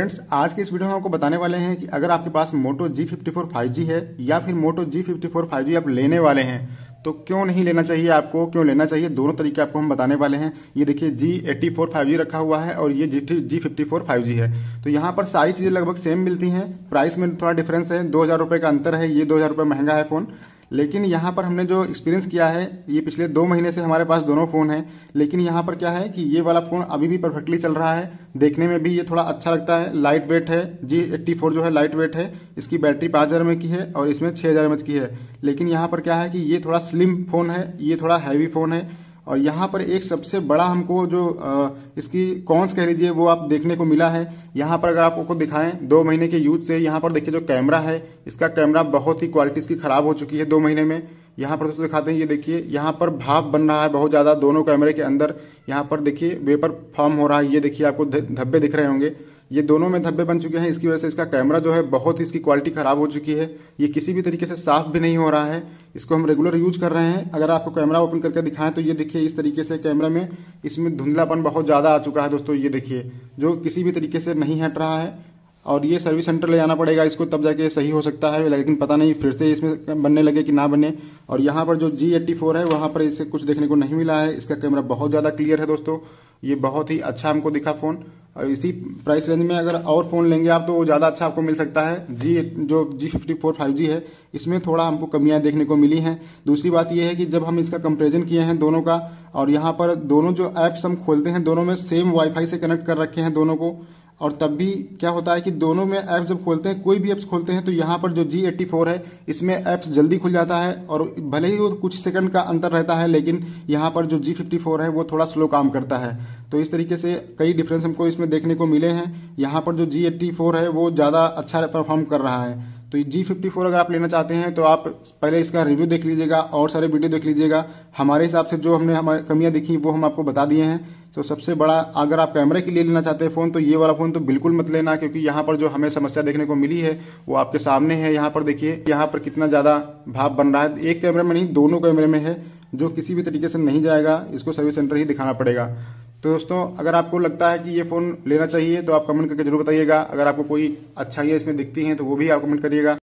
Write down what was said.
friends आज के इस वीडियो में आपको बताने वाले हैं कि अगर आपके पास Moto G fifty four five G है या फिर Moto G fifty four five G आप लेने वाले हैं तो क्यों नहीं लेना चाहिए आपको क्यों लेना चाहिए दोनों तरीके आपको हम बताने वाले हैं ये देखिए G eighty four five G रखा हुआ है और ये G 5G fifty four five G है तो यहाँ पर सारी चीज़ें लगभग सेम मिलती हैं प्राइस में थोड़ा डिफरेंस है दो हज़ार का अंतर है ये दो हज़ार महंगा है फ़ोन लेकिन यहाँ पर हमने जो एक्सपीरियंस किया है ये पिछले दो महीने से हमारे पास दोनों फ़ोन हैं लेकिन यहाँ पर क्या है कि ये वाला फ़ोन अभी भी परफेक्टली चल रहा है देखने में भी ये थोड़ा अच्छा लगता है लाइट वेट है जी एट्टी फोर जो है लाइट वेट है इसकी बैटरी पाँच हज़ार की है और इसमें छह हज़ार की है लेकिन यहाँ पर क्या है कि ये थोड़ा स्लिम फ़ोन है ये थोड़ा हैवी फ़ोन है और यहाँ पर एक सबसे बड़ा हमको जो इसकी कॉन्स कह लीजिए वो आप देखने को मिला है यहाँ पर अगर आपको दिखाएं दो महीने के यूज से यहाँ पर देखिए जो कैमरा है इसका कैमरा बहुत ही क्वालिटी इसकी खराब हो चुकी है दो महीने में यहाँ पर दोस्तों दिखाते हैं ये देखिए यहाँ पर भाप बन रहा है बहुत ज़्यादा दोनों कैमरे के अंदर यहाँ पर देखिए वेपर फॉर्म हो रहा है ये देखिए आपको धब्बे दिख रहे होंगे ये दोनों में धब्बे बन चुके हैं इसकी वजह से इसका कैमरा जो है बहुत ही इसकी क्वालिटी खराब हो चुकी है ये किसी भी तरीके से साफ भी नहीं हो रहा है इसको हम रेगुलर यूज कर रहे हैं अगर आपको कैमरा ओपन करके दिखाएं तो ये देखिए इस तरीके से कैमरा में इसमें धुंधलापन बहुत ज़्यादा आ चुका है दोस्तों ये देखिए जो किसी भी तरीके से नहीं हट रहा है और ये सर्विस सेंटर ले जाना पड़ेगा इसको तब जाके सही हो सकता है लेकिन पता नहीं फिर से इसमें बनने लगे कि ना बने और यहाँ पर जो जी एट्टी फोर है वहाँ पर इसे कुछ देखने को नहीं मिला है इसका कैमरा बहुत ज़्यादा क्लियर है दोस्तों ये बहुत ही अच्छा हमको दिखा फ़ोन और इसी प्राइस रेंज में अगर और फ़ोन लेंगे आप तो वो ज़्यादा अच्छा आपको मिल सकता है जी जो G fifty four five G है इसमें थोड़ा हमको कमियां देखने को मिली हैं दूसरी बात यह है कि जब हम इसका कंपेरिजन किए हैं दोनों का और यहाँ पर दोनों जो ऐप्स हम खोलते हैं दोनों में सेम वाईफाई से कनेक्ट कर रखे हैं दोनों को और तब भी क्या होता है कि दोनों में ऐप्स जब खोलते हैं कोई भी ऐप्स खोलते हैं तो यहाँ पर जो जी एट्टी फोर है इसमें ऐप्स जल्दी खुल जाता है और भले ही वो कुछ सेकंड का अंतर रहता है लेकिन यहाँ पर जो जी फिफ्टी फोर है वो थोड़ा स्लो काम करता है तो इस तरीके से कई डिफरेंस हमको इसमें देखने को मिले हैं यहाँ पर जो जी एट्टी फोर है वो ज़्यादा अच्छा परफॉर्म कर रहा है तो जी फिफ्टी फोर अगर आप लेना चाहते हैं तो आप पहले इसका रिव्यू देख लीजिएगा और सारे वीडियो देख लीजिएगा हमारे हिसाब से जो हमने हमारी कमियाँ देखी वो हम आपको बता दिए हैं तो सबसे बड़ा अगर आप कैमरे के लिए लेना चाहते हैं फ़ोन तो ये वाला फ़ोन तो बिल्कुल मत लेना क्योंकि यहाँ पर जो हमें समस्या देखने को मिली है वो आपके सामने है यहाँ पर देखिए यहाँ पर कितना ज़्यादा भाप बन रहा है एक कैमरे में नहीं दोनों कैमरे में है जो किसी भी तरीके से नहीं जाएगा इसको सर्विस सेंटर ही दिखाना पड़ेगा तो दोस्तों अगर आपको लगता है कि ये फ़ोन लेना चाहिए तो आप कमेंट करके जरूर बताइएगा अगर आपको कोई अच्छाइयाँ इसमें दिखती हैं तो वो भी आप कमेंट करिएगा